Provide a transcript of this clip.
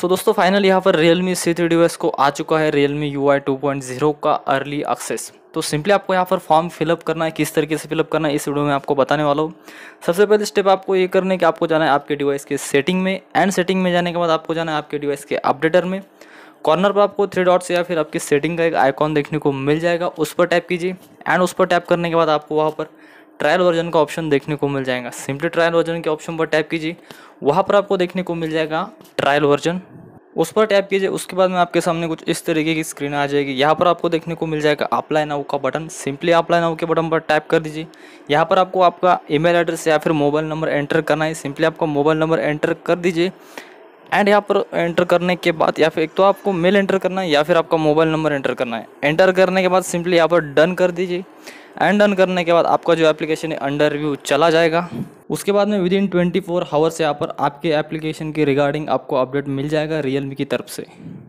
सो so, दोस्तों final यहाँ पर Realme C3 डिवाइस को आ चुका है Realme UI 2.0 का अर्ली एक्सेस तो सिंपली आपको यहाँ पर फॉर्म फिलअप करना है किस तरीके से फिलअप करना है इस वीडियो में आपको बताने वाला हूँ सबसे पहले स्टेप आपको ये करना है कि आपको जाना है आपके डिवाइस के सेटिंग में एंड सेटिंग में जाने के बाद आपको जाना है आपके डिवाइस के अपडेटर में कॉर्नर पर आपको थ्री डॉट्स या फिर आपकी सेटिंग का एक आइकॉन देखने को मिल जाएगा उस पर टैप कीजिए एंड उस पर टैप करने के बाद आपको वहाँ पर ट्रायल वर्जन का ऑप्शन देखने को मिल जाएगा सिंपली ट्रायल वर्जन के ऑप्शन पर टैप कीजिए वहाँ पर आपको देखने को मिल जाएगा ट्रायल वर्जन उस पर टैप कीजिए उसके बाद में आपके सामने कुछ इस तरीके की स्क्रीन आ जाएगी यहाँ पर आपको देखने को मिल जाएगा अप्लाई नाउ का बटन सिंपली अप्लाई नाउ के बटन पर टैप कर दीजिए यहाँ पर आपको आपका ईमेल एड्रेस या फिर मोबाइल नंबर एंटर करना है सिंपली आपका मोबाइल नंबर एंटर कर दीजिए एंड यहाँ पर एंटर करने के बाद या फिर एक तो आपको मेल एंटर करना है या फिर आपका मोबाइल नंबर एंटर करना है एंटर करने के बाद सिंपली यहाँ पर डन कर दीजिए एंड डन करने के बाद आपका जो एप्लीकेशन है अंडर रिव्यू चला जाएगा उसके बाद में within twenty four hours यहाँ पर आपके एप्लीकेशन के रिगार्डिंग आपको अपडेट मिल जाएगा रियलमी की तरफ से